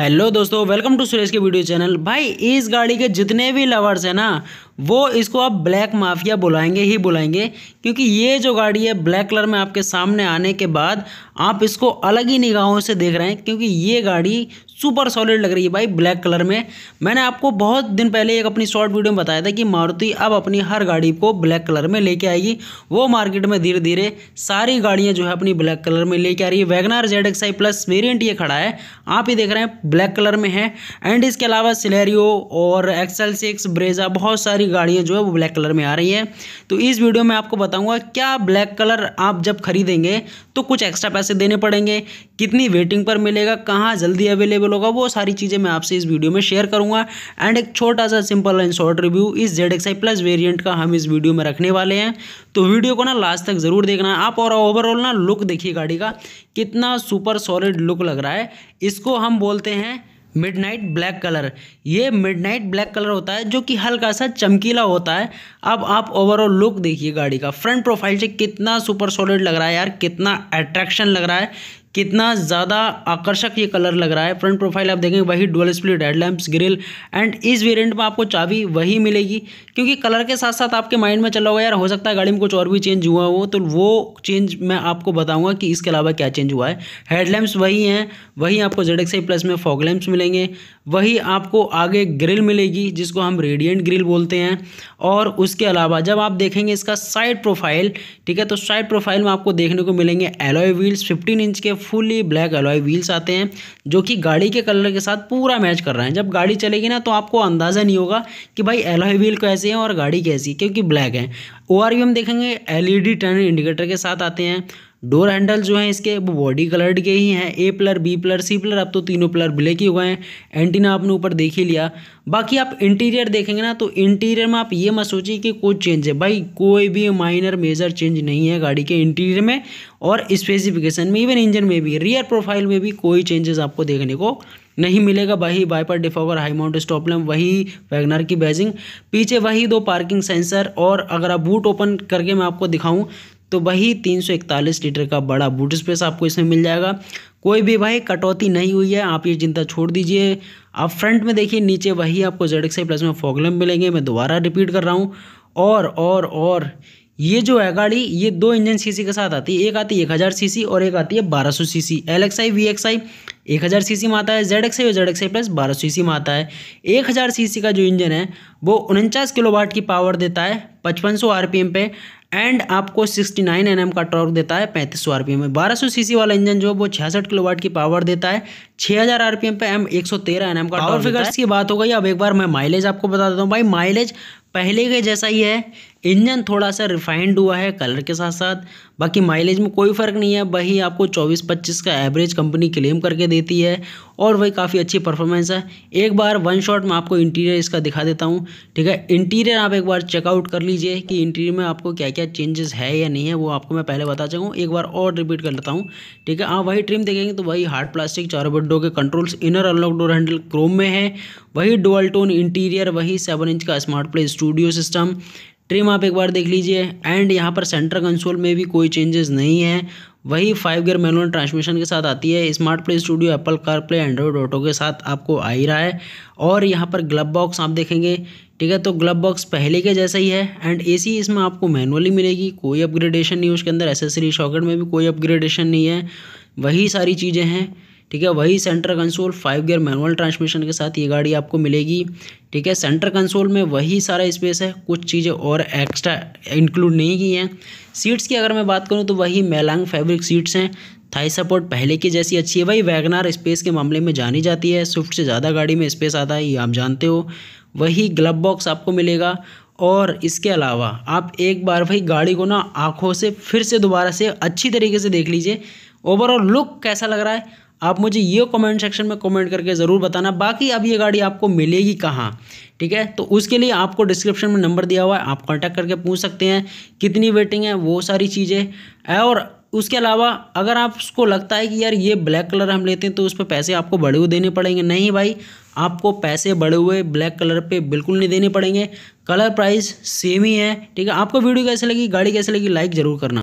hello दोस्तों welcome to Suresh के video channel भाई इस गाड़ी के जितने भी लवर्स हैं ना वो इसको आप ब्लैक माफिया बुलाएंगे ही बुलाएंगे क्योंकि ये जो गाड़ी है ब्लैक कलर में आपके सामने आने के बाद आप इसको अलग ही निगाहों से देख रहे हैं क्योंकि ये गाड़ी सुपर सॉलिड लग रही है भाई ब्लैक कलर में मैंने आपको बहुत दिन पहले एक अपनी शॉर्ट वीडियो में बताया था कि मारुति अब अपनी हर गाड़ी को ब्लैक कलर में लेके आएगी वो मार्केट में धीरे धीरे सारी गाड़ियाँ जो है अपनी ब्लैक कलर में लेके आ रही है WagonR Z X I plus variant ये खड़ा है आप ही देख रहे हैं ब्लैक कलर में है एंड इसके अलावा सिलेरियो और एक्सएल सिक्स ब्रेजा बहुत सारी गाड़ियाँ जो है वो ब्लैक कलर में आ रही है तो इस वीडियो में आपको बताऊँगा क्या ब्लैक कलर आप जब खरीदेंगे तो कुछ एक्स्ट्रा पैसे देने पड़ेंगे कितनी वेटिंग पर मिलेगा कहाँ जल्दी अवेलेबल होगा वो सारी चीज़ें मैं आपसे इस वीडियो में शेयर करूँगा एंड एक छोटा सा सिंपल एंड शॉर्ट रिव्यू इस Z X I plus variant का हम इस वीडियो में रखने वाले हैं तो वीडियो को ना लास्ट तक ज़रूर देखना आप और ओवरऑल ना लुक देखिए गाड़ी का कितना सुपर सॉलिड लुक लग रहा है इसको हम बोलते हैं मिडनाइट ब्लैक कलर ये मिडनाइट ब्लैक कलर होता है जो कि हल्का सा चमकीला होता है अब आप ओवरऑल लुक देखिए गाड़ी का फ्रंट प्रोफाइल से कितना सुपर सॉलिड लग रहा है यार कितना अट्रैक्शन लग रहा है कितना ज़्यादा आकर्षक ये कलर लग रहा है फ्रंट प्रोफाइल आप देखेंगे वही dual split headlamps grille and इस वेरिएंट में आपको चाबी वही मिलेगी क्योंकि कलर के साथ साथ आपके माइंड में चला हुआ यार हो सकता है गाड़ी में कुछ और भी चेंज हुआ हो तो वो चेंज मैं आपको बताऊँगा कि इसके अलावा क्या चेंज हुआ है हेडलैम्प्स वही हैं वही आपको जेड एक्स प्लस में फॉग लैम्प्स मिलेंगे वही आपको आगे ग्रिल मिलेगी जिसको हम रेडियंट ग्रिल बोलते हैं और उसके अलावा जब आप देखेंगे इसका साइड प्रोफाइल ठीक है तो साइड प्रोफाइल में आपको देखने को मिलेंगे एलॉय व्हील्स फिफ्टीन इंच के फुली ब्लैक एलॉय व्हील्स आते हैं जो कि गाड़ी के कलर के साथ पूरा मैच कर रहे हैं जब गाड़ी चलेगी ना तो आपको अंदाज़ा नहीं होगा कि भाई एलॉय व्हील कैसे हैं और गाड़ी कैसी है क्योंकि ब्लैक है ओ हम देखेंगे एल ई टर्न इंडिकेटर के साथ आते हैं डोर हैंडल जो हैं इसके वो बॉडी कलर्ड के ही हैं A pillar B pillar C pillar अब तो तीनों प्लर ब्लैक ही हुए हैं एंटीना आपने ऊपर देख ही लिया बाकी आप इंटीरियर देखेंगे ना तो इंटीरियर में आप ये मत सोचिए कि कोई चेंज है भाई कोई भी माइनर मेजर चेंज नहीं है गाड़ी के इंटीरियर में और स्पेसिफिकेशन में इवन इंजन में भी रियर प्रोफाइल में भी कोई चेंजेस आपको देखने को नहीं मिलेगा वही wiper defogger high mount stop lamp वही वैगनर की बैजिंग पीछे वही दो पार्किंग सेंसर और अगर आप बूट ओपन करके मैं आपको दिखाऊं तो वही 341 लीटर का बड़ा बूट स्पेस आपको इसमें मिल जाएगा कोई भी भाई कटौती नहीं हुई है आप ये चिंता छोड़ दीजिए आप फ्रंट में देखिए नीचे वही आपको जेड एक्स प्लस में फॉगलम मिलेंगे मैं दोबारा रिपीट कर रहा हूँ और और और ये जो है गाड़ी ये दो इंजन सीसी के साथ आती है एक आती है एक हज़ार सीसी और एक आती है बारह सौ CC L X I V X I एक हज़ार सीसी में आता है जेड एक्स आई और जेड एक्स आई प्लस बारह सौ सीसी में आता है एक हज़ार सीसी का जो इंजन है वो उनचास किलोवाट की पावर देता है पचपन सौ आर पी एम पे एंड आपको 69 नाइन mm का टॉर्क देता है पैंतीस सौ आरपीएम में सौ सीसी वाला इंजन जो वो छियासठ किलोवाट की पावर देता है 6000 आरपीएम पे एम 113 एम का ट्रॉक फिगर्स की बात हो गई अब एक बार मैं माइलेज आपको बता देता हूँ भाई माइलेज पहले के जैसा ही है इंजन थोड़ा सा रिफाइंड हुआ है कलर के साथ साथ बाकी माइलेज में कोई फ़र्क नहीं है वही आपको 24-25 का एवरेज कंपनी क्लेम करके देती है और वही काफ़ी अच्छी परफॉर्मेंस है एक बार वन शॉट में आपको इंटीरियर इसका दिखा देता हूँ ठीक है इंटीरियर आप एक बार चेकआउट कर लीजिए कि इंटीरियर में आपको क्या क्या चेंजेस है या नहीं है वो आपको मैं पहले बता चाहूँ एक बार और रिपीट कर लेता हूँ ठीक है आप वही ट्रिम देखेंगे तो वही हार्ड प्लास्टिक चारों बड्डो के controls inner unlock door handle chrome में है वही डोअल टोन इंटीरियर वही सेवन इंच का smart play studio system trim आप एक बार देख लीजिए एंड यहाँ पर सेंटर कंसोल में भी कोई चेंजेस नहीं है वही फाइव गियर मैनुअल ट्रांसमिशन के साथ आती है smart play studio Apple car play Android auto के साथ आपको आ ही रहा है और यहाँ पर ग्लब बॉक्स आप देखेंगे ठीक है तो ग्लब बॉक्स पहले के जैसा ही है एंड एसी इसमें आपको मैनुअली मिलेगी कोई अपग्रेडेशन नहीं उसके अंदर एसेसरी शॉकेट में भी कोई अपग्रेडेशन नहीं है वही सारी चीज़ें हैं ठीक है वही centre console five gear manual transmission के साथ ये गाड़ी आपको मिलेगी ठीक है सेंटर कंसोल में वही सारा स्पेस है कुछ चीज़ें और एक्स्ट्रा इंक्लूड नहीं की हैं सीट्स की अगर मैं बात करूँ तो वही मेलांग फैब्रिक सीट्स हैं थाई सपोर्ट पहले की जैसी अच्छी है वही वैगनार स्पेस के मामले में जानी जाती है स्विफ्ट से ज़्यादा गाड़ी में स्पेस आता है ये आप जानते हो वही ग्लब बॉक्स आपको मिलेगा और इसके अलावा आप एक बार भाई गाड़ी को ना आँखों से फिर से दोबारा से अच्छी तरीके से देख लीजिए ओवरऑल लुक कैसा लग रहा है आप मुझे ये कमेंट सेक्शन में कमेंट करके ज़रूर बताना बाकी अब ये गाड़ी आपको मिलेगी कहाँ ठीक है तो उसके लिए आपको डिस्क्रिप्शन में नंबर दिया हुआ है आप कॉन्टैक्ट करके पूछ सकते हैं कितनी वेटिंग है वो सारी चीज़ें और उसके अलावा अगर आप उसको लगता है कि यार ये ब्लैक कलर हम लेते हैं तो उस पर पैसे आपको बड़े हुए देने पड़ेंगे नहीं भाई आपको पैसे बड़े हुए ब्लैक कलर पे बिल्कुल नहीं देने पड़ेंगे कलर प्राइस सेम ही है ठीक है आपको वीडियो कैसे लगी गाड़ी कैसे लगी लाइक ज़रूर करना